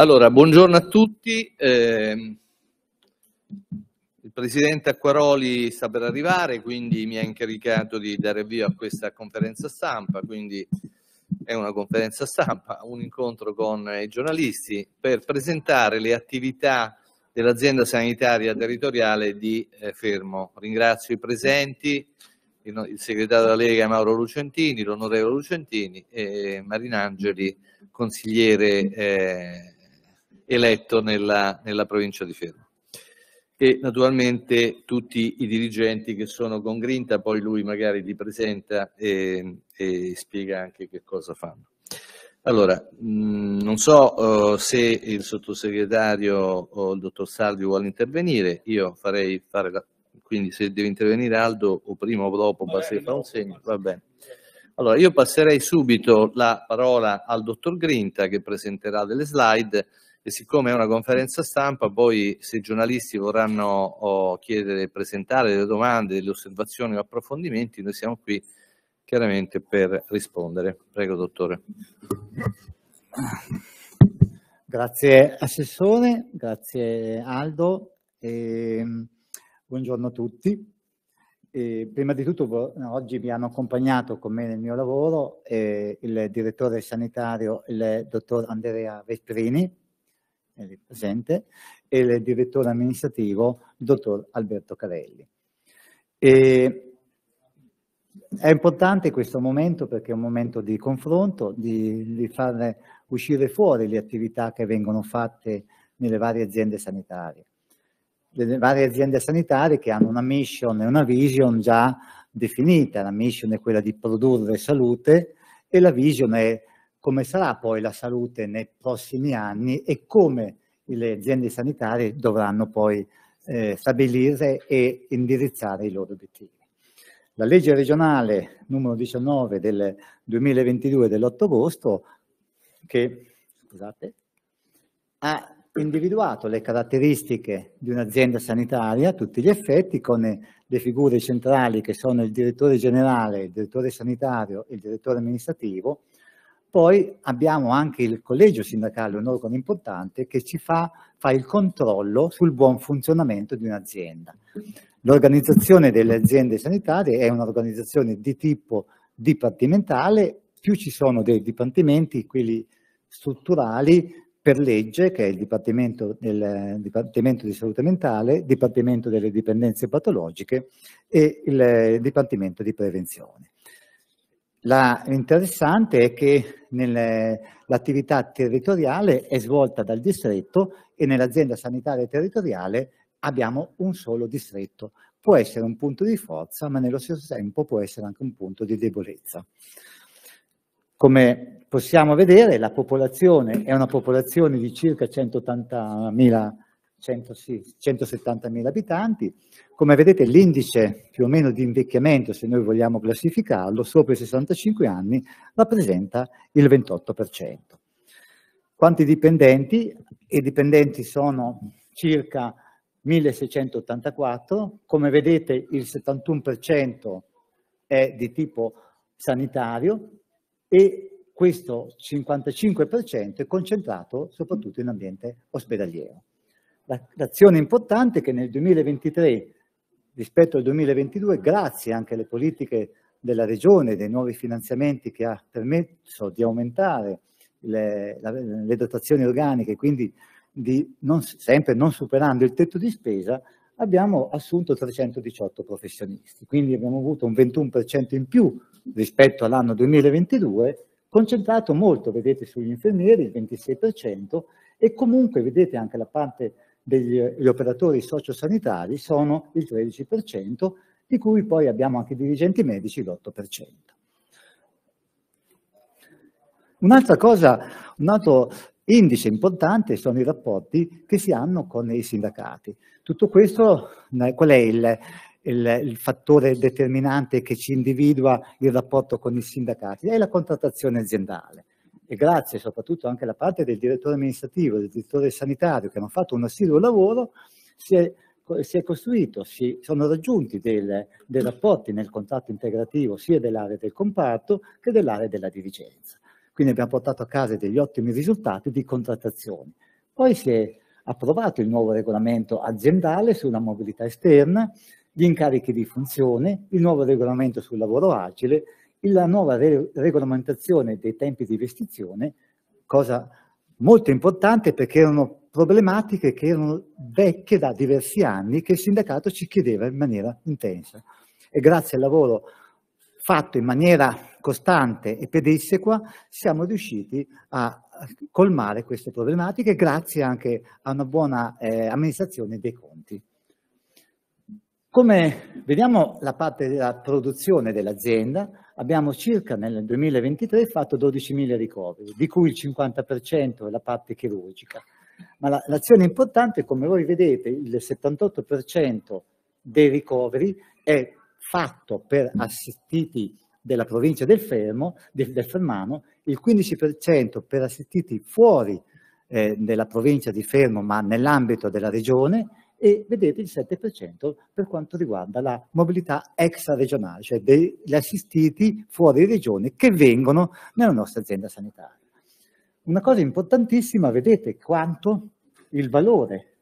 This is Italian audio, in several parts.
Allora, buongiorno a tutti. Eh, il Presidente Acquaroli sta per arrivare, quindi mi ha incaricato di dare avvio a questa conferenza stampa, quindi è una conferenza stampa, un incontro con i giornalisti per presentare le attività dell'azienda sanitaria territoriale di eh, Fermo. Ringrazio i presenti, il segretario della Lega Mauro Lucentini, l'onorevole Lucentini e Marinangeli, consigliere eh, eletto nella, nella provincia di Fermo. E naturalmente tutti i dirigenti che sono con Grinta, poi lui magari li presenta e, e spiega anche che cosa fanno. Allora, non so eh, se il sottosegretario o il dottor Salvi vuole intervenire, io farei fare la... quindi se deve intervenire Aldo o prima o dopo, basta che fa un segno, va bene. Allora, io passerei subito la parola al dottor Grinta che presenterà delle slide e siccome è una conferenza stampa, poi se i giornalisti vorranno oh, chiedere, presentare delle domande, delle osservazioni o approfondimenti, noi siamo qui chiaramente per rispondere. Prego, dottore. Grazie Assessore, grazie Aldo, e, ehm, buongiorno a tutti. E, prima di tutto oggi mi hanno accompagnato con me nel mio lavoro eh, il direttore sanitario, il dottor Andrea Vesprini, è presente, e il direttore amministrativo, il dottor Alberto Carelli. E è importante questo momento perché è un momento di confronto, di, di far uscire fuori le attività che vengono fatte nelle varie aziende sanitarie. Le varie aziende sanitarie che hanno una mission e una vision già definita, la mission è quella di produrre salute e la vision è come sarà poi la salute nei prossimi anni e come le aziende sanitarie dovranno poi eh, stabilire e indirizzare i loro obiettivi. La legge regionale numero 19 del 2022 dell'8 agosto, che scusate, ha individuato le caratteristiche di un'azienda sanitaria a tutti gli effetti con le figure centrali che sono il direttore generale, il direttore sanitario e il direttore amministrativo poi abbiamo anche il collegio sindacale, un organo importante, che ci fa, fa il controllo sul buon funzionamento di un'azienda. L'organizzazione delle aziende sanitarie è un'organizzazione di tipo dipartimentale, più ci sono dei dipartimenti, quelli strutturali, per legge, che è il Dipartimento, del, Dipartimento di Salute Mentale, Dipartimento delle Dipendenze Patologiche e il Dipartimento di Prevenzione. L'interessante è che l'attività territoriale è svolta dal distretto e nell'azienda sanitaria territoriale abbiamo un solo distretto. Può essere un punto di forza, ma nello stesso tempo può essere anche un punto di debolezza. Come possiamo vedere, la popolazione è una popolazione di circa 180.000 persone, 170.000 abitanti. Come vedete l'indice più o meno di invecchiamento, se noi vogliamo classificarlo, sopra i 65 anni rappresenta il 28%. Quanti dipendenti? I dipendenti sono circa 1684, come vedete il 71% è di tipo sanitario e questo 55% è concentrato soprattutto in ambiente ospedaliero. L'azione importante è che nel 2023, rispetto al 2022, grazie anche alle politiche della Regione, dei nuovi finanziamenti che ha permesso di aumentare le, la, le dotazioni organiche, quindi di non, sempre non superando il tetto di spesa, abbiamo assunto 318 professionisti, quindi abbiamo avuto un 21% in più rispetto all'anno 2022, concentrato molto, vedete, sugli infermieri, il 26%, e comunque, vedete, anche la parte degli operatori sociosanitari sono il 13%, di cui poi abbiamo anche i dirigenti medici l'8%. Un'altra cosa, un altro indice importante sono i rapporti che si hanno con i sindacati. Tutto questo, qual è il, il, il, fattore determinante che ci individua il rapporto con i sindacati? È la contrattazione aziendale e grazie soprattutto anche alla parte del direttore amministrativo, del direttore sanitario, che hanno fatto un assiduo lavoro, si è, si è costruito, si sono raggiunti dei, dei rapporti nel contratto integrativo sia dell'area del comparto che dell'area della dirigenza. Quindi abbiamo portato a casa degli ottimi risultati di contrattazione. Poi si è approvato il nuovo regolamento aziendale sulla mobilità esterna, gli incarichi di funzione, il nuovo regolamento sul lavoro agile la nuova re regolamentazione dei tempi di vestizione, cosa molto importante perché erano problematiche che erano vecchie da diversi anni che il sindacato ci chiedeva in maniera intensa. E grazie al lavoro fatto in maniera costante e pedissequa siamo riusciti a colmare queste problematiche grazie anche a una buona eh, amministrazione dei conti. Come vediamo la parte della produzione dell'azienda, abbiamo circa nel 2023 fatto 12.000 ricoveri, di cui il 50% è la parte chirurgica. Ma l'azione importante, come voi vedete, il 78% dei ricoveri è fatto per assistiti della provincia del Fermo, del, del Fermano, il 15% per assistiti fuori eh, della provincia di Fermo ma nell'ambito della regione e vedete il 7% per quanto riguarda la mobilità extra-regionale, cioè degli assistiti fuori regione che vengono nella nostra azienda sanitaria. Una cosa importantissima, vedete quanto il valore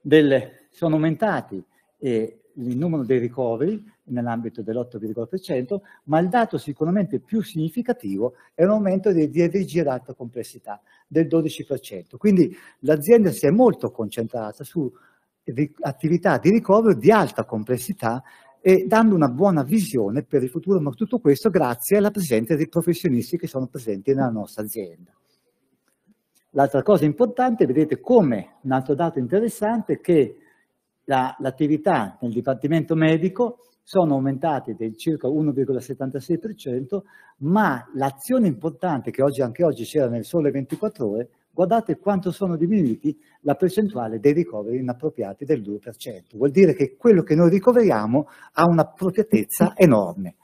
del, sono aumentati eh, il numero dei ricoveri nell'ambito dell'8,4%, ma il dato sicuramente più significativo è un aumento dei DRG ad alta complessità del 12%. Quindi l'azienda si è molto concentrata su attività di ricovero di alta complessità e dando una buona visione per il futuro, ma tutto questo grazie alla presenza dei professionisti che sono presenti nella nostra azienda. L'altra cosa importante, vedete come, un altro dato interessante, è che l'attività nel Dipartimento Medico sono aumentate del circa 1,76%, ma l'azione importante che oggi, anche oggi c'era nel sole 24 ore guardate quanto sono diminuiti la percentuale dei ricoveri inappropriati del 2%. Vuol dire che quello che noi ricoveriamo ha un'appropriatezza enorme.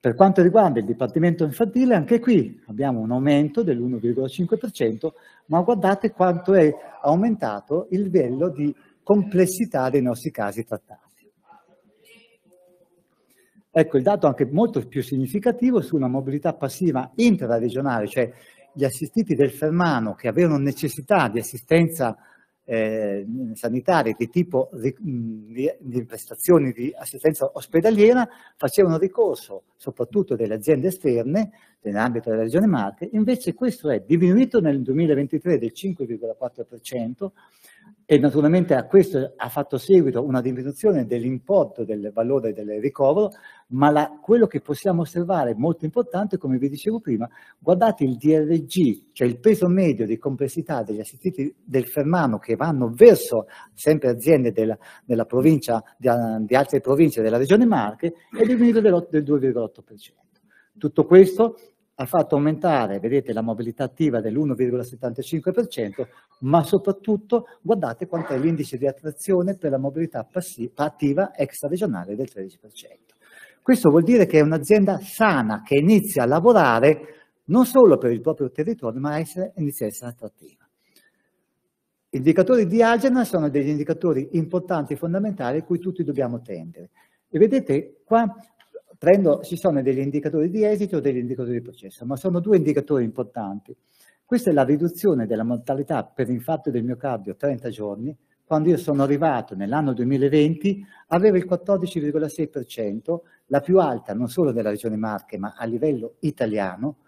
Per quanto riguarda il Dipartimento Infantile, anche qui abbiamo un aumento dell'1,5%, ma guardate quanto è aumentato il livello di complessità dei nostri casi trattati. Ecco il dato anche molto più significativo sulla mobilità passiva intraregionale, cioè gli assistiti del Fermano che avevano necessità di assistenza eh, sanitaria di tipo di, di, di, prestazioni di assistenza ospedaliera facevano ricorso soprattutto delle aziende esterne nell'ambito della regione Marche, invece questo è diminuito nel 2023 del 5,4% e naturalmente a questo ha fatto seguito una diminuzione dell'importo del valore del ricovero, ma la, quello che possiamo osservare molto importante, come vi dicevo prima, guardate il DRG, cioè il peso medio di complessità degli assistiti del Fermano che vanno verso sempre aziende della, della provincia, di, di, altre province della regione Marche, è diminuito del, del 2,8%. Tutto questo ha fatto aumentare, vedete, la mobilità attiva dell'1,75%, ma soprattutto guardate quanto è l'indice di attrazione per la mobilità attiva extra-regionale del 13%. Questo vuol dire che è un'azienda sana che inizia a lavorare non solo per il proprio territorio, ma essere, inizia a essere attrattiva. Gli indicatori di Agena sono degli indicatori importanti e fondamentali a cui tutti dobbiamo tendere. E vedete qua Prendo, ci sono degli indicatori di esito e degli indicatori di processo, ma sono due indicatori importanti. Questa è la riduzione della mortalità per infarto del miocardio 30 giorni, quando io sono arrivato nell'anno 2020 avevo il 14,6%, la più alta non solo della regione Marche ma a livello italiano,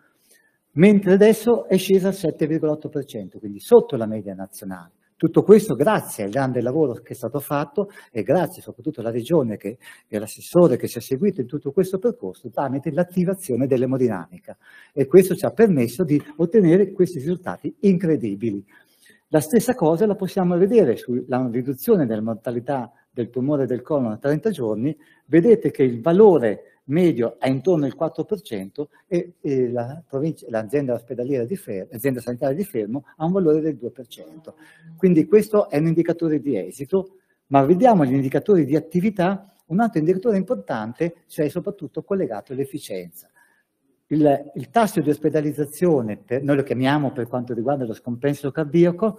mentre adesso è scesa al 7,8%, quindi sotto la media nazionale. Tutto questo grazie al grande lavoro che è stato fatto e grazie soprattutto alla Regione che, e all'assessore che ci ha seguito in tutto questo percorso tramite l'attivazione dell'emodinamica e questo ci ha permesso di ottenere questi risultati incredibili. La stessa cosa la possiamo vedere sulla riduzione della mortalità del tumore del colon a 30 giorni, vedete che il valore medio è intorno al 4% e, e l'azienda ospedaliera di Fermo, l'azienda sanitaria di Fermo ha un valore del 2%. Quindi questo è un indicatore di esito, ma vediamo gli indicatori di attività, un altro indicatore importante, cioè soprattutto collegato all'efficienza. Il, il, tasso di ospedalizzazione, per, noi lo chiamiamo per quanto riguarda lo scompenso cardiaco,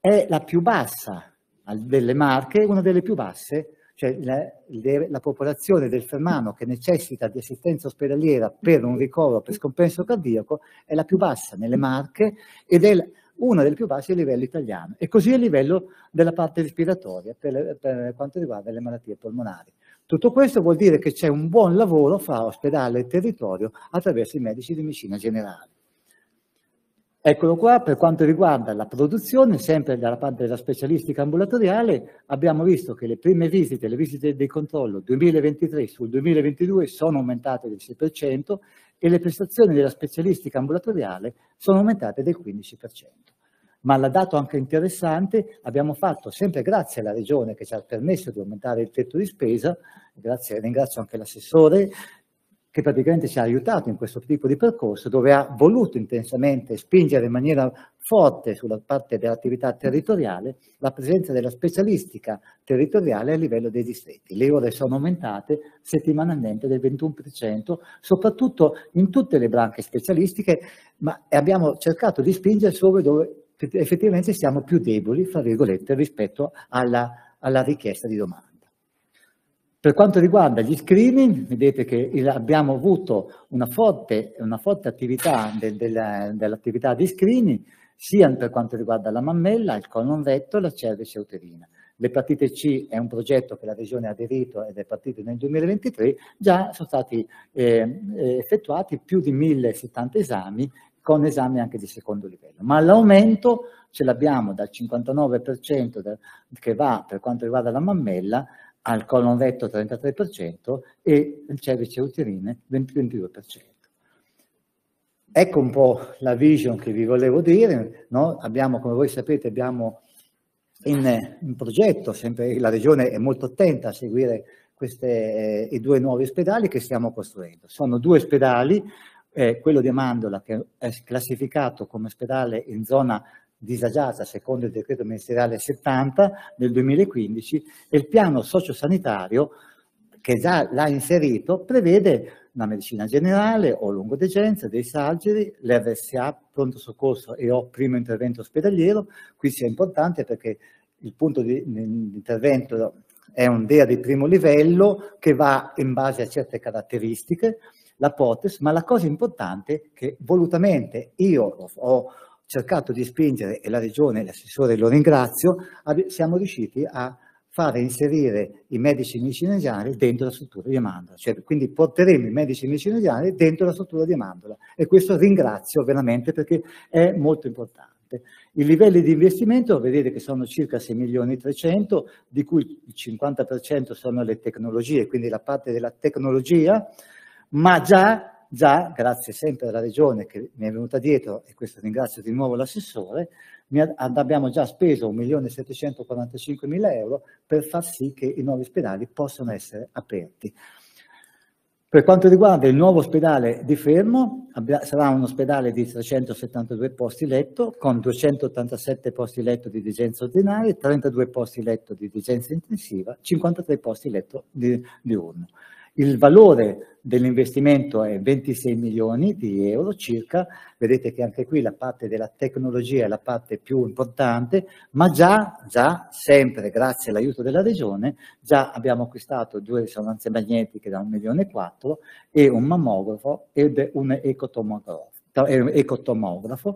è la più bassa delle marche, una delle più basse cioè la, le, la, popolazione del fermano che necessita di assistenza ospedaliera per un ricovero per scompenso cardiaco è la più bassa nelle Marche ed è una delle più basse a livello italiano e così a livello della parte respiratoria per, per quanto riguarda le malattie polmonari. Tutto questo vuol dire che c'è un buon lavoro fra ospedale e territorio attraverso i medici di medicina generale. Eccolo qua, per quanto riguarda la produzione, sempre dalla parte della specialistica ambulatoriale, abbiamo visto che le prime visite, le visite di controllo 2023 sul 2022 sono aumentate del 6% e le prestazioni della specialistica ambulatoriale sono aumentate del 15%. Ma la dato anche interessante, abbiamo fatto sempre grazie alla Regione che ci ha permesso di aumentare il tetto di spesa, grazie, ringrazio anche l'assessore che praticamente ci ha aiutato in questo tipo di percorso, dove ha voluto intensamente spingere in maniera forte sulla parte dell'attività territoriale la presenza della specialistica territoriale a livello dei distretti. Le ore sono aumentate settimanalmente del 21%, soprattutto in tutte le branche specialistiche, ma abbiamo cercato di spingere solo dove effettivamente siamo più deboli, fra virgolette, rispetto alla, alla richiesta di domanda. Per quanto riguarda gli screening, vedete che abbiamo avuto una forte, una forte attività del, del, dell'attività di screening sia per quanto riguarda la mammella, il colon retto e la cervice uterina. L'epatite C è un progetto che la Regione ha aderito ed è partito nel 2023, già sono stati eh, effettuati più di 1070 esami con esami anche di secondo livello. Ma l'aumento ce l'abbiamo dal 59% che va per quanto riguarda la mammella alcol non retto 33% e il cervice uterine 22%. Ecco un po' la vision che vi volevo dire, no? abbiamo, come voi sapete, abbiamo in, in, progetto, sempre la regione è molto attenta a seguire queste, eh, i due nuovi ospedali che stiamo costruendo. Sono due ospedali, eh, quello di Amandola che è classificato come ospedale in zona disagiata secondo il decreto ministeriale 70 del 2015 e il piano sociosanitario che già l'ha inserito prevede la medicina generale o lungodegenza, dei salgeri, l'RSA, pronto soccorso e o primo intervento ospedaliero. Qui sia importante perché il punto di, intervento è un DEA di primo livello che va in base a certe caratteristiche, la POTES, ma la cosa importante è che volutamente io ho cercato di spingere, e la Regione e l'assessore lo ringrazio, siamo riusciti a fare inserire i medici medicineggiari dentro la struttura di Amandola, cioè, quindi porteremo i medici medicineggiari dentro la struttura di Amandola e questo ringrazio veramente perché è molto importante. I livelli di investimento vedete che sono circa 6 milioni e 300, di cui il 50% sono le tecnologie, quindi la parte della tecnologia, ma già già, grazie sempre alla Regione che mi è venuta dietro, e questo ringrazio di nuovo l'assessore, abbiamo già speso 1.745.000 euro per far sì che i nuovi ospedali possano essere aperti. Per quanto riguarda il nuovo ospedale di Fermo, sarà un ospedale di 372 posti letto, con 287 posti letto di degenza ordinaria, 32 posti letto di degenza intensiva, 53 posti letto di, diurno. Il valore dell'investimento è 26 milioni di euro circa, vedete che anche qui la parte della tecnologia è la parte più importante, ma già, già sempre grazie all'aiuto della regione, già abbiamo acquistato due risonanze magnetiche da 1 milione e 4 e un mammografo ed un ecotomografo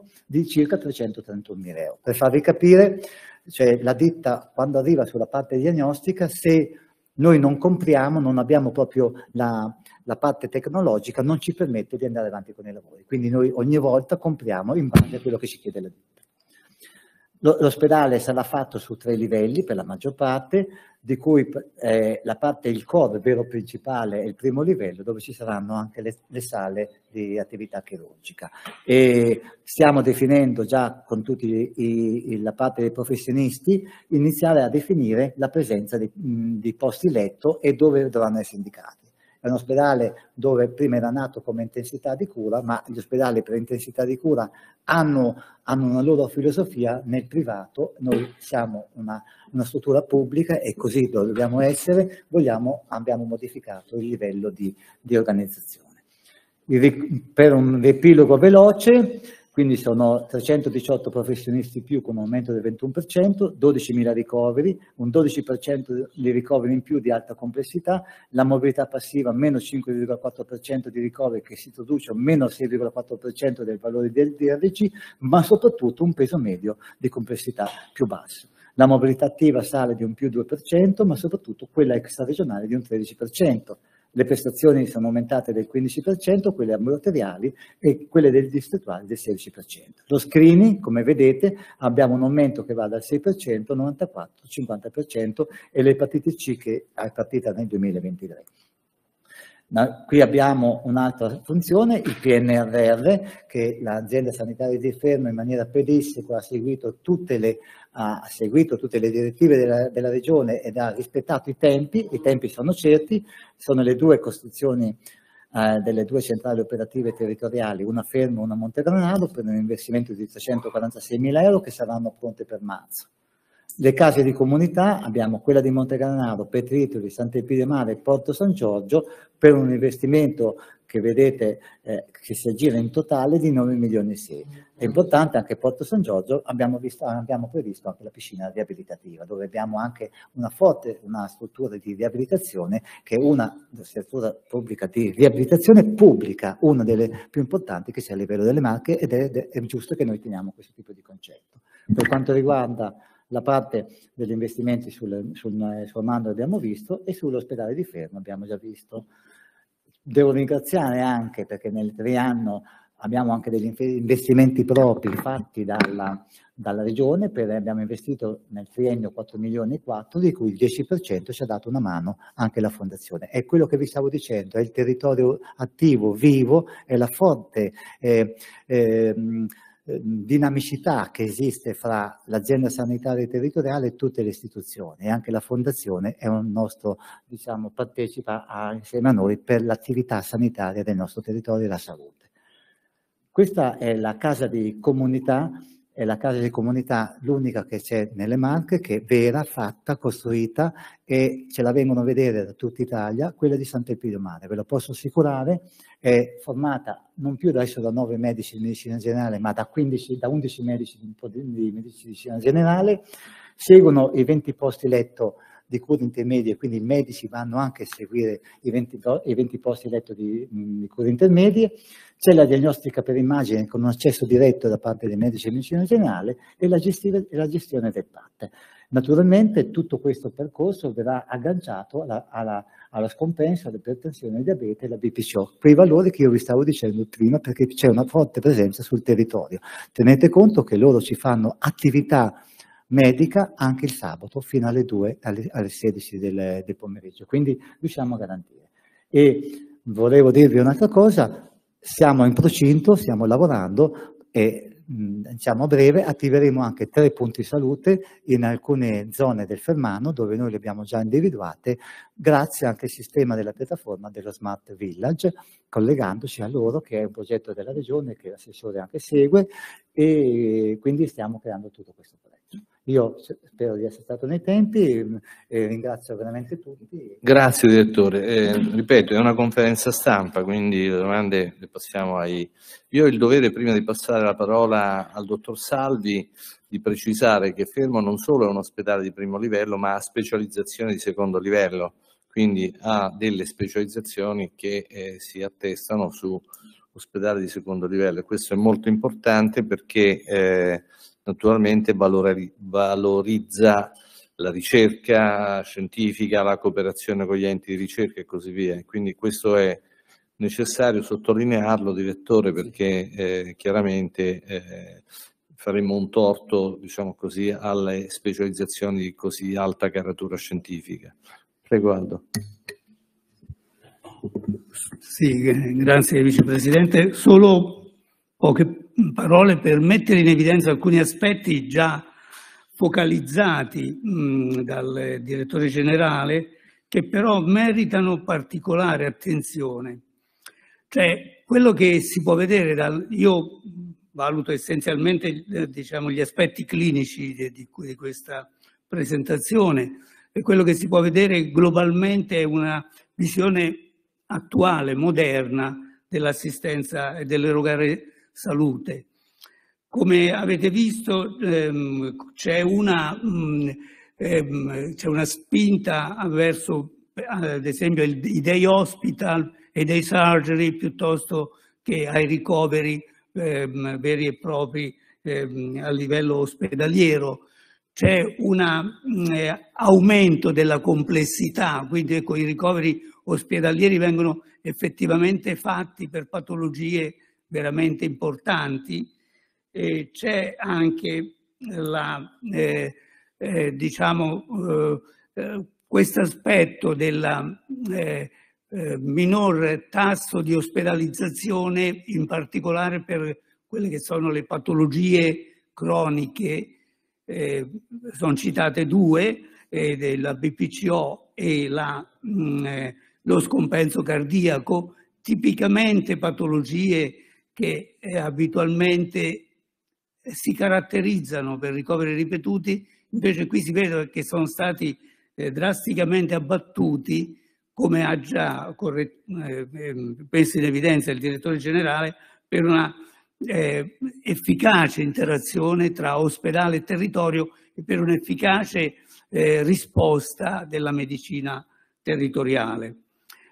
eh, di circa 331 mila euro. Per farvi capire, cioè, la ditta quando arriva sulla parte diagnostica, se noi non compriamo, non abbiamo proprio la, la parte tecnologica, non ci permette di andare avanti con i lavori. Quindi noi ogni volta compriamo in base a quello che ci chiede la ditta. L'ospedale sarà fatto su tre livelli per la maggior parte, di cui eh, la parte, il core vero principale è il primo livello, dove ci saranno anche le, le sale di attività chirurgica. E stiamo definendo già con tutta la parte dei professionisti, iniziare a definire la presenza di, mh, di posti letto e dove dovranno essere indicati è un ospedale dove prima era nato come intensità di cura, ma gli ospedali per intensità di cura hanno, hanno una loro filosofia nel privato, noi siamo una, una struttura pubblica e così dobbiamo essere, vogliamo, abbiamo modificato il livello di, di organizzazione. Per un riepilogo veloce, quindi sono 318 professionisti più con un aumento del 21%, 12.000 ricoveri, un 12% di ricoveri in più di alta complessità, la mobilità passiva meno 5,4% di ricoveri che si traduce a meno 6,4% del valore del DRC, ma soprattutto un peso medio di complessità più basso. La mobilità attiva sale di un più 2%, ma soprattutto quella extraregionale di un 13% le prestazioni sono aumentate del 15%, quelle ambulatoriali e quelle del distrettuale del 16%. Lo screening, come vedete, abbiamo un aumento che va dal 6% al 94-50% e l'epatite C che è partita nel 2023. Qui abbiamo un'altra funzione, il PNRR, che l'azienda sanitaria di Fermo in maniera pedissequa ha seguito tutte le, ha seguito tutte le direttive della, della, regione ed ha rispettato i tempi, i tempi sono certi, sono le due costruzioni eh, delle due centrali operative territoriali, una Fermo e una a Montegranaro, per un investimento di 346 mila euro che saranno pronte per marzo. Le case di comunità abbiamo quella di Montegranaro, Petritoli, Sant'Epide Mare e Porto San Giorgio per un investimento che vedete eh, che si aggira in totale di 9 milioni e 6. È importante anche Porto San Giorgio, abbiamo, visto, abbiamo previsto anche la piscina riabilitativa, dove abbiamo anche una forte una struttura di riabilitazione, che è una struttura pubblica di riabilitazione pubblica, una delle più importanti che sia a livello delle marche ed è, è giusto che noi teniamo questo tipo di concetto. Per quanto riguarda la parte degli investimenti sul, sul, sul Mando abbiamo visto e sull'ospedale di Fermo abbiamo già visto. Devo ringraziare anche perché nel triennio abbiamo anche degli investimenti propri fatti dalla, dalla regione, per, abbiamo investito nel triennio 4 milioni e 4, di cui il 10% ci ha dato una mano anche la fondazione. È quello che vi stavo dicendo, è il territorio attivo, vivo, è la forte... Eh, eh, Ehm, dinamicità che esiste fra l'azienda sanitaria territoriale e tutte le istituzioni e anche la fondazione è un nostro, diciamo, partecipa a, insieme a noi per l'attività sanitaria del nostro territorio e la salute. Questa è la casa di comunità, è la casa di comunità l'unica che c'è nelle Marche, che è vera, fatta, costruita e ce la vengono a vedere da tutta Italia, quella di Sant'Epidio Mare, ve lo posso assicurare, è formata non più adesso da 9 medici di medicina generale, ma da, 15, da 11 medici di, medicina generale, seguono i 20 posti letto di cure intermedie, quindi i medici vanno anche a seguire i 20, i 20 posti letto di, di cure intermedie, c'è la diagnostica per immagine con un accesso diretto da parte dei medici di medicina generale e la, gestire, e la gestione del PAT. Naturalmente tutto questo percorso verrà agganciato alla, alla alla scompensa, all'ipertensione, al diabete e alla BP shock, quei valori che io vi stavo dicendo prima perché c'è una forte presenza sul territorio. Tenete conto che loro ci fanno attività medica anche il sabato fino alle 2, alle, alle 16 del, del, pomeriggio, quindi riusciamo a garantire. E volevo dirvi un'altra cosa, siamo in procinto, stiamo lavorando e diciamo a breve attiveremo anche tre punti salute in alcune zone del Fermano dove noi le abbiamo già individuate grazie anche al sistema della piattaforma dello Smart Village collegandoci a loro che è un progetto della regione che l'assessore anche segue e quindi stiamo creando tutto questo progetto. Io spero di essere stato nei tempi, mm, e ringrazio veramente tutti. Grazie direttore, eh, ripeto è una conferenza stampa, quindi le domande le passiamo ai... Io ho il dovere, prima di passare la parola al dottor Salvi, di precisare che Fermo non solo è un ospedale di primo livello, ma ha specializzazione di secondo livello, quindi ha delle specializzazioni che eh, si attestano su ospedali di secondo livello. Questo è molto importante perché... Eh, naturalmente valorizza la ricerca scientifica, la cooperazione con gli enti di ricerca e così via. Quindi questo è necessario sottolinearlo, direttore, perché eh, chiaramente eh, faremmo un torto, diciamo così, alle specializzazioni di così alta caratura scientifica. Prego Aldo. Sì, grazie Vicepresidente. Solo poche parole per mettere in evidenza alcuni aspetti già focalizzati mh, dal direttore generale che però meritano particolare attenzione. Cioè, quello che si può vedere, dal, io valuto essenzialmente eh, diciamo, gli aspetti clinici di, di, questa presentazione e quello che si può vedere globalmente è una visione attuale, moderna dell'assistenza e dell'erogare salute. Come avete visto ehm, c'è una, mm, ehm, una, spinta verso ad esempio i day hospital e dei surgery piuttosto che ai ricoveri ehm, veri e propri ehm, a livello ospedaliero c'è un mm, eh, aumento della complessità, quindi ecco, i ricoveri ospedalieri vengono effettivamente fatti per patologie veramente importanti. E c'è anche la, eh, eh, diciamo, eh, eh questo aspetto del eh, eh, minor tasso di ospedalizzazione, in particolare per quelle che sono le patologie croniche, sono citate due, la BPCO e la, mh, mm, lo scompenso cardiaco, tipicamente patologie che eh, abitualmente eh, si caratterizzano per ricoveri ripetuti, invece qui si vede che sono stati eh, drasticamente abbattuti, come ha già corret- ehm, messo in evidenza il direttore generale, per una eh, efficace interazione tra ospedale e territorio e per un'efficace eh, risposta della medicina territoriale.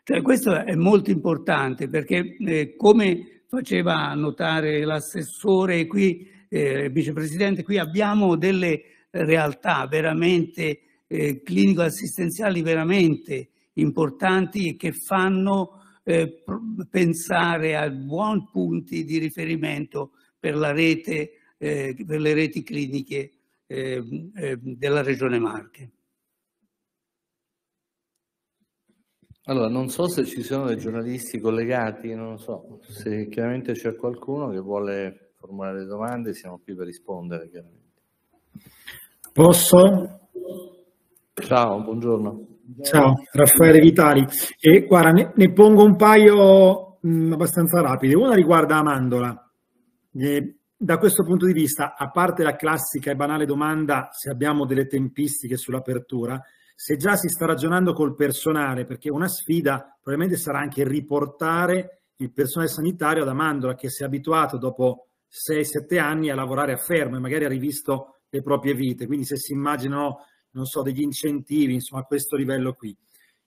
Cioè, questo è molto importante perché eh, come faceva notare l'assessore qui, eh, vicepresidente, qui abbiamo delle realtà veramente eh, clinico-assistenziali veramente importanti e che fanno eh, pensare a buoni punti di riferimento per, rete, eh, per le reti cliniche eh, eh della Regione Marche. Allora, non so se ci sono dei giornalisti collegati, non lo so, se chiaramente c'è qualcuno che vuole formulare domande, siamo qui per rispondere chiaramente. Posso? Ciao, buongiorno. Ciao, Raffaele Vitali. E guarda, ne, ne pongo un paio mh, mm, abbastanza rapide. Una riguarda Amandola. E, da questo punto di vista, a parte la classica e banale domanda se abbiamo delle tempistiche sull'apertura, se già si sta ragionando col personale, perché una sfida probabilmente sarà anche riportare il personale sanitario ad Amandola che si è abituato dopo 6-7 anni a lavorare a fermo e magari ha rivisto le proprie vite, quindi se si immaginano, non so, degli incentivi, insomma, a questo livello qui.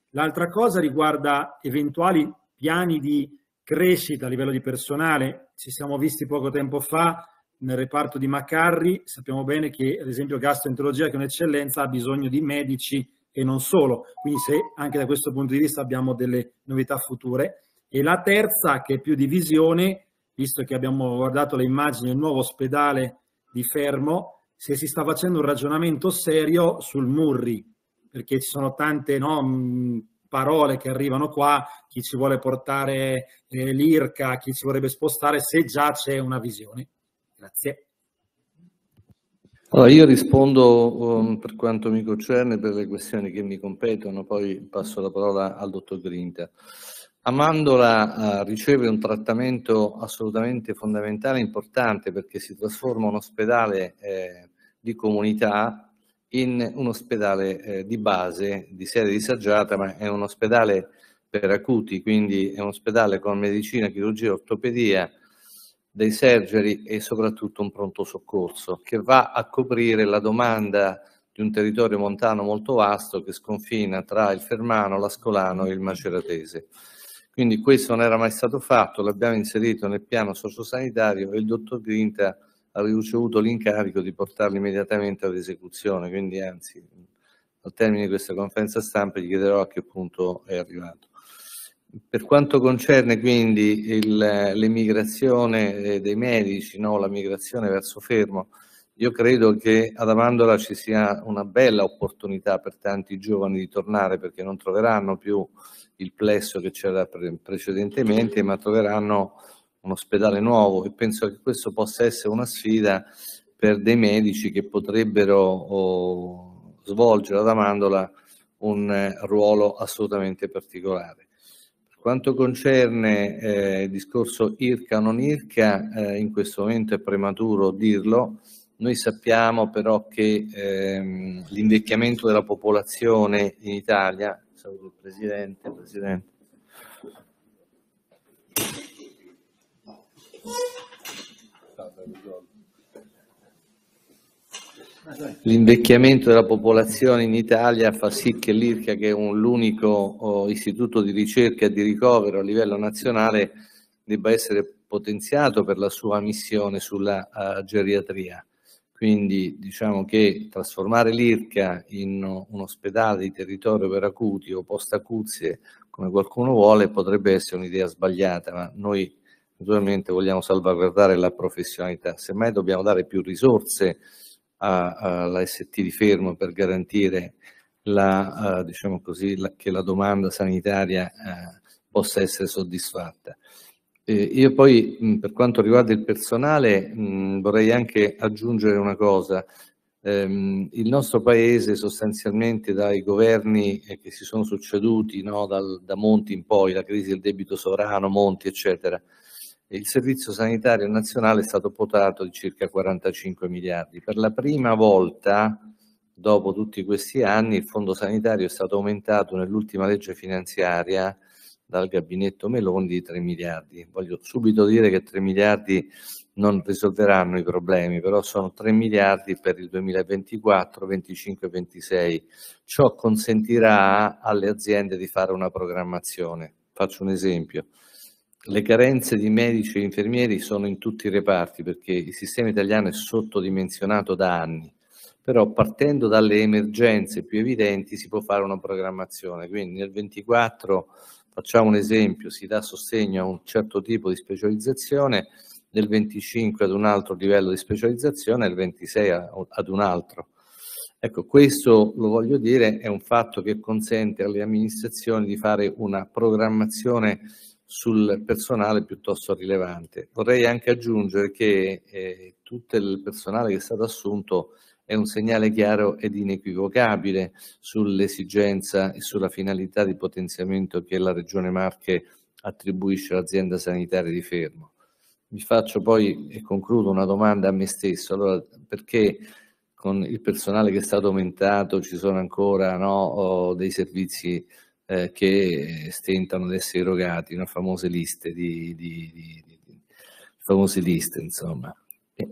L'altra cosa riguarda eventuali piani di crescita a livello di personale, ci siamo visti poco tempo fa nel reparto di Macarri sappiamo bene che ad esempio gastroenterologia che è un'eccellenza ha bisogno di medici e non solo, quindi se anche da questo punto di vista abbiamo delle novità future. E la terza che è più di visione, visto che abbiamo guardato le immagini del nuovo ospedale di Fermo, se si sta facendo un ragionamento serio sul Murri, perché ci sono tante no, mm, parole che arrivano qua, chi ci vuole portare eh, l'IRCA, chi ci vorrebbe spostare, se già c'è una visione. Grazie. Allora, io rispondo um, per quanto mi concerne, per le questioni che mi competono, poi passo la parola al dottor Grinter. Amandola uh, riceve un trattamento assolutamente fondamentale e importante perché si trasforma un ospedale eh, di comunità in un ospedale eh, di base, di sede disagiata, ma è un ospedale per acuti, quindi è un ospedale con medicina, chirurgia, ortopedia, dei sergeri e soprattutto un pronto soccorso che va a coprire la domanda di un territorio montano molto vasto che sconfina tra il Fermano, l'Ascolano e il Maceratese. Quindi questo non era mai stato fatto, l'abbiamo inserito nel piano sociosanitario e il dottor Grinta ha ricevuto l'incarico di portarlo immediatamente ad esecuzione, quindi anzi al termine di questa conferenza stampa gli chiederò a che punto è arrivato. Per quanto concerne quindi l'emigrazione eh, dei medici, no, la migrazione verso Fermo, io credo che ad Amandola ci sia una bella opportunità per tanti giovani di tornare perché non troveranno più il plesso che c'era pre precedentemente, ma troveranno un ospedale nuovo e penso che questo possa essere una sfida per dei medici che potrebbero oh, svolgere ad Amandola un eh, ruolo assolutamente particolare quanto concerne eh, il discorso IRCA o non IRCA, eh, in questo momento è prematuro dirlo, noi sappiamo però che ehm, l'invecchiamento della popolazione in Italia, saluto il Presidente, Presidente. Thank L'invecchiamento della popolazione in Italia fa sì che l'IRCA, che è l'unico oh, istituto di ricerca e di ricovero a livello nazionale, debba essere potenziato per la sua missione sulla uh, geriatria. Quindi diciamo che trasformare l'IRCA in oh, un ospedale di territorio per acuti o post-acuzie, come qualcuno vuole, potrebbe essere un'idea sbagliata, ma noi naturalmente vogliamo salvaguardare la professionalità. Semmai dobbiamo dare più risorse alla ST di Fermo per garantire la, diciamo così, che la domanda sanitaria eh, possa essere soddisfatta. io poi, per quanto riguarda il personale, vorrei anche aggiungere una cosa. Ehm, il nostro Paese sostanzialmente dai governi eh, che si sono succeduti, no, dal, da Monti in poi, la crisi del debito sovrano, Monti, eccetera, il Servizio Sanitario Nazionale è stato potato di circa 45 miliardi. Per la prima volta, dopo tutti questi anni, il Fondo Sanitario è stato aumentato nell'ultima legge finanziaria dal gabinetto Meloni di 3 miliardi. Voglio subito dire che 3 miliardi non risolveranno i problemi, però sono 3 miliardi per il 2024, 25 e 26. Ciò consentirà alle aziende di fare una programmazione. Faccio un esempio le carenze di medici e infermieri sono in tutti i reparti perché il sistema italiano è sottodimensionato da anni, però partendo dalle emergenze più evidenti si può fare una programmazione, quindi nel 24 facciamo un esempio, si dà sostegno a un certo tipo di specializzazione, nel 25 ad un altro livello di specializzazione, nel 26 ad un altro. Ecco, questo lo voglio dire è un fatto che consente alle amministrazioni di fare una programmazione sul personale piuttosto rilevante. Vorrei anche aggiungere che eh, tutto il personale che è stato assunto è un segnale chiaro ed inequivocabile sull'esigenza e sulla finalità di potenziamento che la Regione Marche attribuisce all'azienda sanitaria di Fermo. Mi faccio poi e concludo una domanda a me stesso, allora perché con il personale che è stato aumentato ci sono ancora no, dei servizi eh, che stentano ad essere erogati, una famose liste di, di, di, di famose liste, insomma.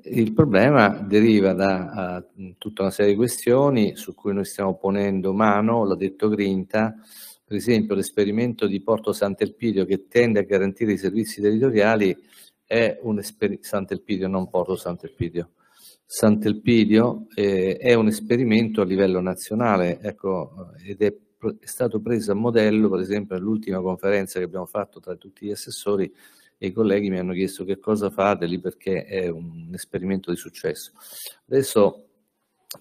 Il problema deriva da uh, tutta una serie di questioni su cui noi stiamo ponendo mano, l'ha detto Grinta, per esempio l'esperimento di Porto Sant'Elpidio che tende a garantire i servizi territoriali è un esperimento, Sant'Elpidio non Porto Sant'Elpidio, Sant'Elpidio eh, è un esperimento a livello nazionale ecco, ed è è stato preso a modello, per esempio, all'ultima conferenza che abbiamo fatto tra tutti gli assessori e i colleghi mi hanno chiesto che cosa fate lì perché è un esperimento di successo. Adesso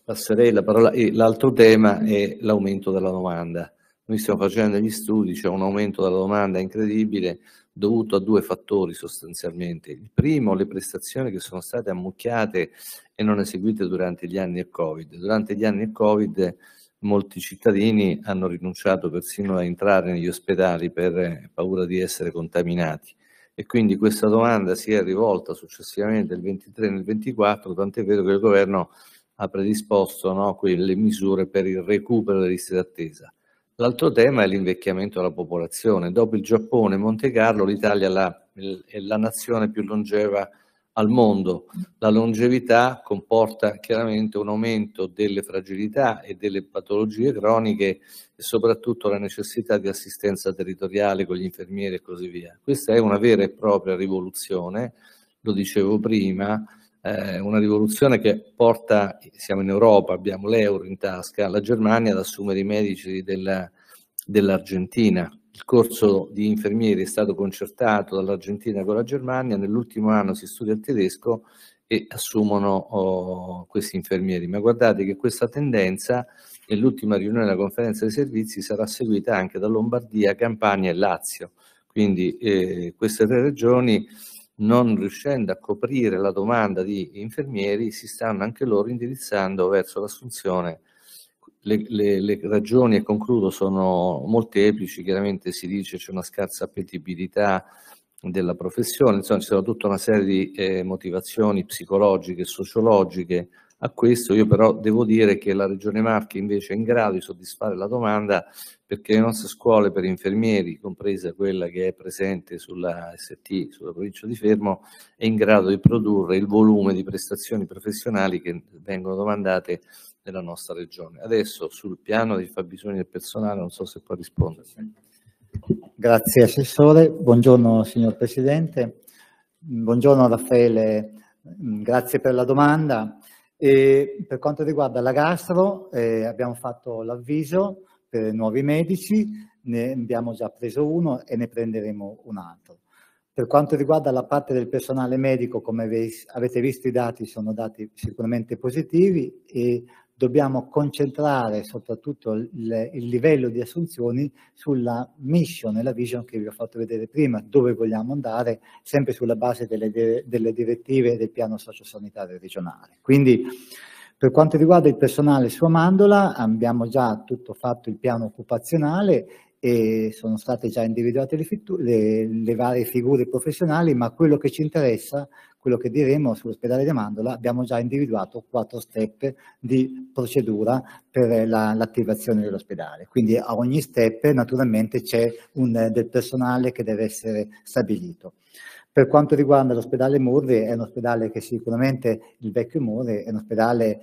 passerei la parola, e l'altro tema è l'aumento della domanda. Noi stiamo facendo degli studi, c'è un aumento della domanda incredibile dovuto a due fattori sostanzialmente. Il primo, le prestazioni che sono state ammucchiate e non eseguite durante gli anni del Covid. Durante gli anni del Covid molti cittadini hanno rinunciato persino a entrare negli ospedali per eh, paura di essere contaminati e quindi questa domanda si è rivolta successivamente nel 23 e nel 24, tant'è vero che il governo ha predisposto no, quelle misure per il recupero delle liste d'attesa. L'altro tema è l'invecchiamento della popolazione. Dopo il Giappone e Monte Carlo, l'Italia è la nazione più longeva al mondo. La longevità comporta chiaramente un aumento delle fragilità e delle patologie croniche e soprattutto la necessità di assistenza territoriale con gli infermieri e così via. Questa è una vera e propria rivoluzione, lo dicevo prima, eh, una rivoluzione che porta, siamo in Europa, abbiamo l'euro in tasca, la Germania ad assumere i medici della, dell'Argentina il corso di infermieri è stato concertato dall'Argentina con la Germania, nell'ultimo anno si studia il tedesco e assumono oh, questi infermieri. Ma guardate che questa tendenza nell'ultima riunione della conferenza dei servizi sarà seguita anche da Lombardia, Campania e Lazio. Quindi eh, queste tre regioni non riuscendo a coprire la domanda di infermieri si stanno anche loro indirizzando verso l'assunzione le, le, le, ragioni, e concludo, sono molteplici, chiaramente si dice c'è una scarsa appetibilità della professione, insomma ci sono tutta una serie di eh, motivazioni psicologiche e sociologiche a questo, io però devo dire che la Regione Marche invece è in grado di soddisfare la domanda perché le nostre scuole per infermieri, compresa quella che è presente sulla ST, sulla provincia di Fermo, è in grado di produrre il volume di prestazioni professionali che vengono domandate nella nostra regione. Adesso sul piano dei fabbisogni del personale non so se può rispondere. Grazie Assessore, buongiorno signor Presidente, buongiorno Raffaele, grazie per la domanda. E per quanto riguarda la gastro eh, abbiamo fatto l'avviso per nuovi medici, ne abbiamo già preso uno e ne prenderemo un altro. Per quanto riguarda la parte del personale medico, come avete visto i dati, sono dati sicuramente positivi e dobbiamo concentrare soprattutto il, il livello di assunzioni sulla mission e la vision che vi ho fatto vedere prima, dove vogliamo andare, sempre sulla base delle, delle direttive del piano sociosanitario regionale. Quindi, per quanto riguarda il personale su Amandola, abbiamo già tutto fatto il piano occupazionale e sono state già individuate le, le, le, varie figure professionali, ma quello che ci interessa, quello che diremo sull'ospedale di Mandola, abbiamo già individuato quattro step di procedura per l'attivazione dell'ospedale. Quindi a ogni step naturalmente c'è del personale che deve essere stabilito. Per quanto riguarda l'ospedale Murri, è un ospedale che sicuramente il vecchio Murri è un ospedale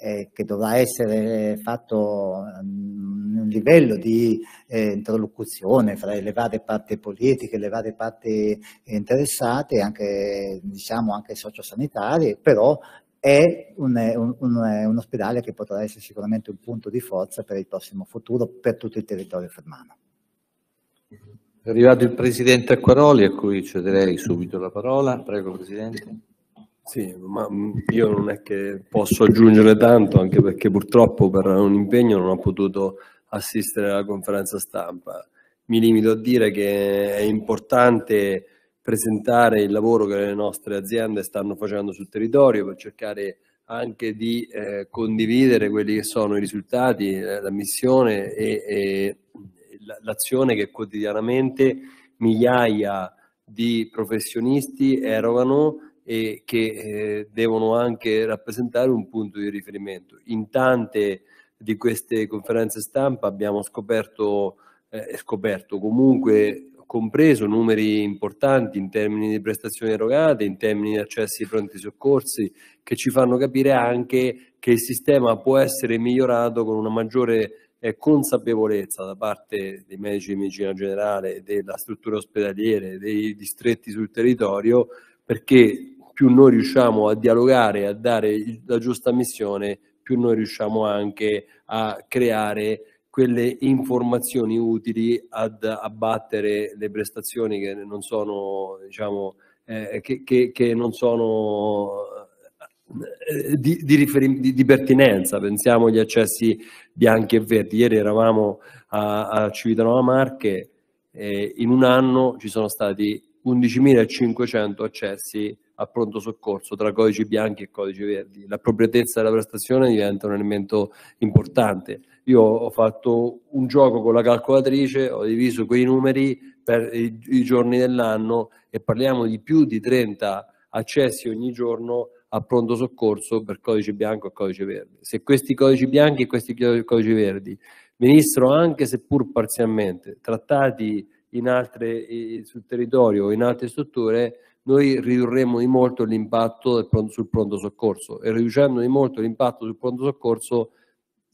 eh, che dovrà essere fatto in mm, un livello di eh, interlocuzione fra le varie parti politiche, le varie parti interessate, anche, diciamo, anche sociosanitarie, però è un, un, un, un, ospedale che potrà essere sicuramente un punto di forza per il prossimo futuro per tutto il territorio fermano. È arrivato il Presidente Acquaroli a cui cederei subito la parola. Prego Presidente. Sì, ma mm, io non è che posso aggiungere tanto, anche perché purtroppo per un impegno non ho potuto assistere alla conferenza stampa. Mi limito a dire che è importante presentare il lavoro che le nostre aziende stanno facendo sul territorio per cercare anche di eh, condividere quelli che sono i risultati, eh, la missione e, e l'azione che quotidianamente migliaia di professionisti erogano e che eh, devono anche rappresentare un punto di riferimento. In tante di queste conferenze stampa abbiamo scoperto, eh, scoperto comunque compreso numeri importanti in termini di prestazioni erogate, in termini di accessi ai fronti soccorsi, che ci fanno capire anche che il sistema può essere migliorato con una maggiore eh, consapevolezza da parte dei medici di medicina generale, della struttura ospedaliere, dei distretti sul territorio, perché più noi riusciamo a dialogare, a dare la giusta missione, più noi riusciamo anche a creare quelle informazioni utili ad abbattere le prestazioni che non sono, diciamo, eh, che, che, che non sono eh, di, di, riferim- di, di, pertinenza, pensiamo agli accessi bianchi e verdi. Ieri eravamo a, a Civitanova Marche e in un anno ci sono stati 11.500 accessi al pronto soccorso tra codici bianchi e codici verdi. La proprietà della prestazione diventa un elemento importante. Io ho fatto un gioco con la calcolatrice, ho diviso quei numeri per i, i giorni dell'anno e parliamo di più di 30 accessi ogni giorno a pronto soccorso per codice bianco e codice verde. Se questi codici bianchi e questi codici verdi venissero anche seppur parzialmente trattati in altre, sul territorio o in altre strutture, noi ridurremo di molto l'impatto pronto, sul pronto soccorso e riducendo di molto l'impatto sul pronto soccorso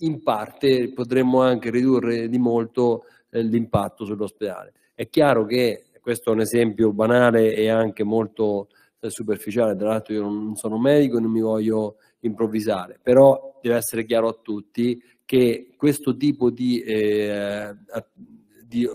in parte potremmo anche ridurre di molto eh, l'impatto sull'ospedale. È chiaro che questo è un esempio banale e anche molto eh, superficiale, tra l'altro io non sono medico e non mi voglio improvvisare, però deve essere chiaro a tutti che questo tipo di, eh, di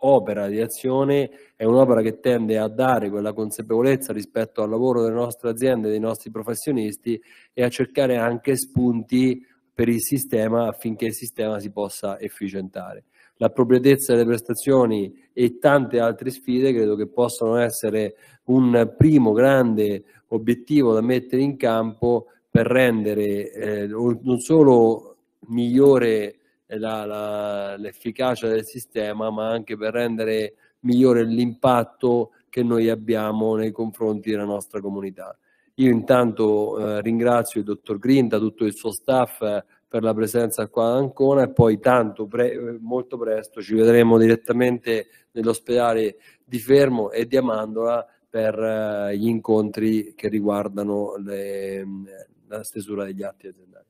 opera di azione è un'opera che tende a dare quella consapevolezza rispetto al lavoro delle nostre aziende, dei nostri professionisti e a cercare anche spunti per il sistema affinché il sistema si possa efficientare. L'appropriatezza delle prestazioni e tante altre sfide credo che possano essere un primo grande obiettivo da mettere in campo per rendere eh, non solo migliore la, la, l'efficacia del sistema, ma anche per rendere migliore l'impatto che noi abbiamo nei confronti della nostra comunità. Io intanto eh, ringrazio il dottor Grinta, tutto il suo staff eh, per la presenza qua ad Ancona e poi tanto pre- eh, molto presto ci vedremo direttamente nell'ospedale di Fermo e di Amandola per eh, gli incontri che riguardano le, mm, la stesura degli atti aziendali.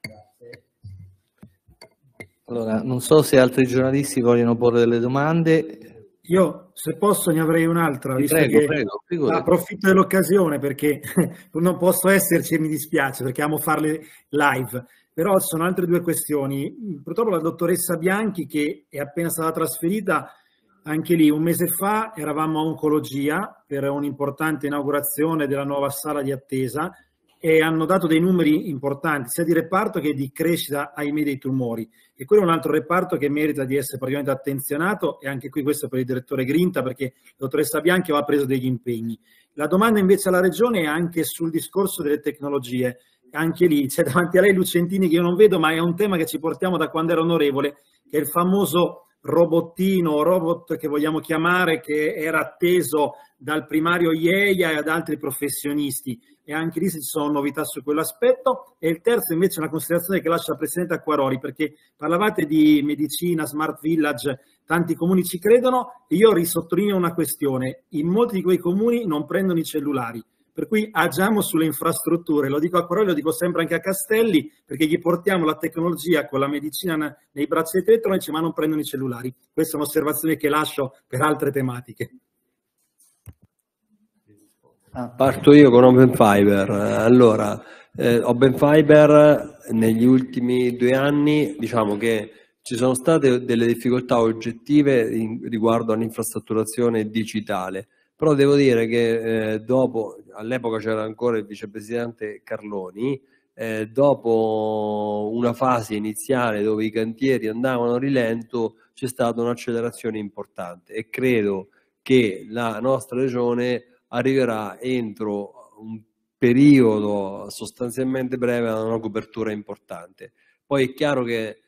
Grazie. Allora, non so se altri giornalisti vogliono porre delle domande. Io, se posso, ne avrei un'altra, prego, prego, approfitto dell'occasione perché non posso esserci e mi dispiace perché amo farle live. Però ci sono altre due questioni. Purtroppo la dottoressa Bianchi, che è appena stata trasferita, anche lì un mese fa eravamo a oncologia per un'importante inaugurazione della nuova sala di attesa e hanno dato dei numeri importanti sia di reparto che di crescita, ahimè, dei tumori. E quello è un altro reparto che merita di essere praticamente attenzionato e anche qui questo per il direttore Grinta perché la dottoressa Bianchi aveva preso degli impegni. La domanda invece alla Regione è anche sul discorso delle tecnologie. Anche lì c'è davanti a lei Lucentini che io non vedo, ma è un tema che ci portiamo da quando era onorevole, che è il famoso robottino o robot che vogliamo chiamare che era atteso dal primario IEIA e ad altri professionisti e anche lì ci sono novità su quell'aspetto e il terzo invece è una considerazione che lascia al Presidente Acquaroli perché parlavate di medicina, smart village, tanti comuni ci credono e io risottolineo una questione, in molti di quei comuni non prendono i cellulari per cui agiamo sulle infrastrutture, lo dico a Corelli, lo dico sempre anche a Castelli, perché gli portiamo la tecnologia con la medicina nei braccialetti elettronici, ma non prendono i cellulari. Questa è un'osservazione che lascio per altre tematiche. Ah, parto io con Open Fiber. Allora, eh, Open Fiber negli ultimi due anni, diciamo che ci sono state delle difficoltà oggettive in, riguardo all'infrastrutturazione digitale. Però devo dire che eh, dopo, all'epoca c'era ancora il vicepresidente Carloni, eh, dopo una fase iniziale dove i cantieri andavano a rilento, c'è stata un'accelerazione importante e credo che la nostra regione arriverà entro un periodo sostanzialmente breve ad una copertura importante. Poi è chiaro che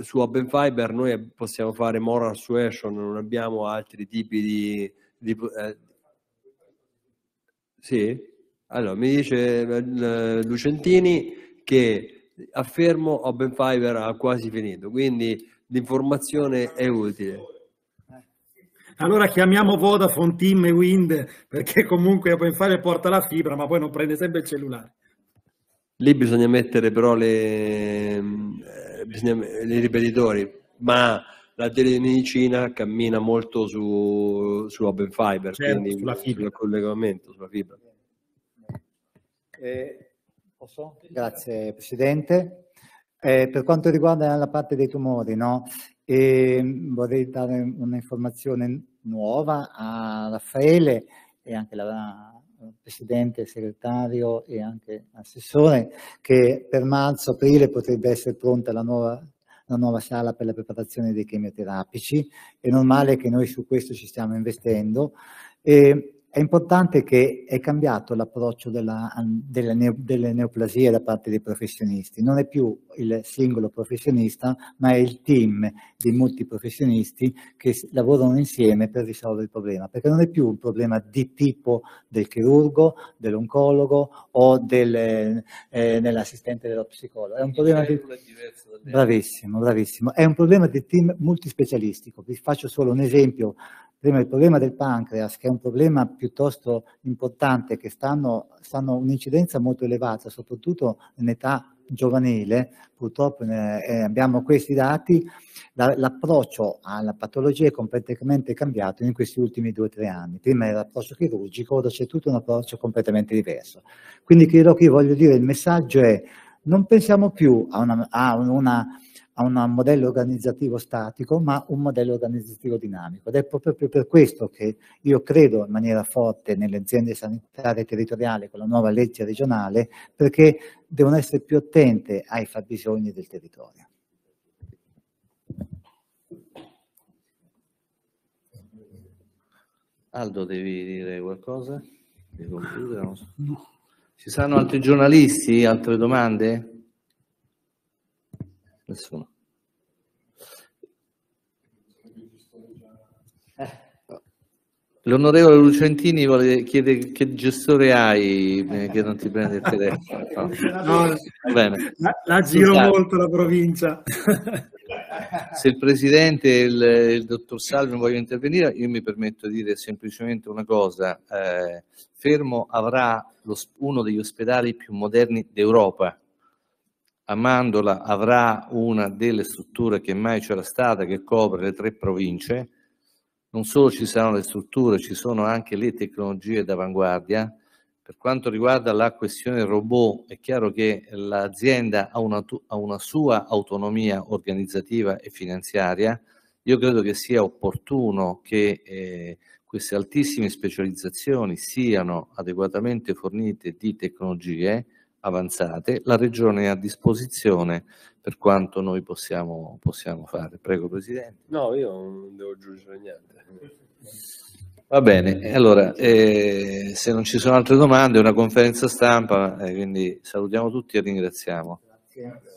su Open Fiber noi possiamo fare moral suasion, non abbiamo altri tipi di di, eh, sì? Allora, mi dice eh, Lucentini che affermo Open Fiber ha quasi finito, quindi l'informazione è utile. Allora chiamiamo Vodafone, Team e Wind perché comunque Open Fiber porta la fibra ma poi non prende sempre il cellulare. Lì bisogna mettere però le, eh, bisogna, i ripetitori, ma la telemedicina cammina molto su, open fiber, certo, quindi sulla fibra. sul collegamento, sulla fibra. Eh, posso? Grazie Presidente. Eh, per quanto riguarda la parte dei tumori, no? eh, vorrei dare un'informazione nuova a Raffaele e anche alla Presidente, segretario e anche assessore, che per marzo-aprile potrebbe essere pronta la nuova la nuova sala per la preparazione dei chemioterapici. È normale che noi su questo ci stiamo investendo. E è importante che è cambiato l'approccio della, della neo, delle neoplasie da parte dei professionisti. Non è più il singolo professionista, ma è il team di molti professionisti che lavorano insieme per risolvere il problema, perché non è più un problema di tipo del chirurgo, dell'oncologo o del, eh, dell'assistente dello psicologo. È un problema di... Bravissimo, bravissimo. È un problema di team multispecialistico. Vi faccio solo un esempio Prima il problema del pancreas, che è un problema piuttosto importante, che stanno, stanno un'incidenza molto elevata, soprattutto in età giovanile, purtroppo eh, abbiamo questi dati, la, l'approccio alla patologia è completamente cambiato in questi ultimi due o tre anni. Prima era l'approccio chirurgico, ora c'è tutto un approccio completamente diverso. Quindi quello che io voglio dire, il messaggio è non pensiamo più a una, a una a un modello organizzativo statico, ma un modello organizzativo dinamico. Ed è proprio per questo che io credo in maniera forte nelle aziende sanitarie territoriali con la nuova legge regionale, perché devono essere più attente ai fabbisogni del territorio. Aldo, devi dire qualcosa? Devi concludere? Ci saranno altri giornalisti, altre domande? No. Nessuno. Eh. L'onorevole Lucentini vuole, chiede che gestore hai eh, che non ti prende il telefono. No. Bene. La, la giro Salve. molto la provincia. Se il Presidente e il, il, Dottor Salvi non vogliono intervenire, io mi permetto di dire semplicemente una cosa. Eh, Fermo avrà lo, uno degli ospedali più moderni d'Europa, Amandola avrà una delle strutture che mai c'era stata, che copre le tre province. Non solo ci saranno le strutture, ci sono anche le tecnologie d'avanguardia. Per quanto riguarda la questione robot, è chiaro che l'azienda ha una, ha una sua autonomia organizzativa e finanziaria. Io credo che sia opportuno che eh, queste altissime specializzazioni siano adeguatamente fornite di tecnologie avanzate, la Regione è a disposizione per quanto noi possiamo, possiamo fare. Prego Presidente. No, io non devo aggiungere niente. Va bene, allora eh, se non ci sono altre domande è una conferenza stampa, eh, quindi salutiamo tutti e ringraziamo. Grazie.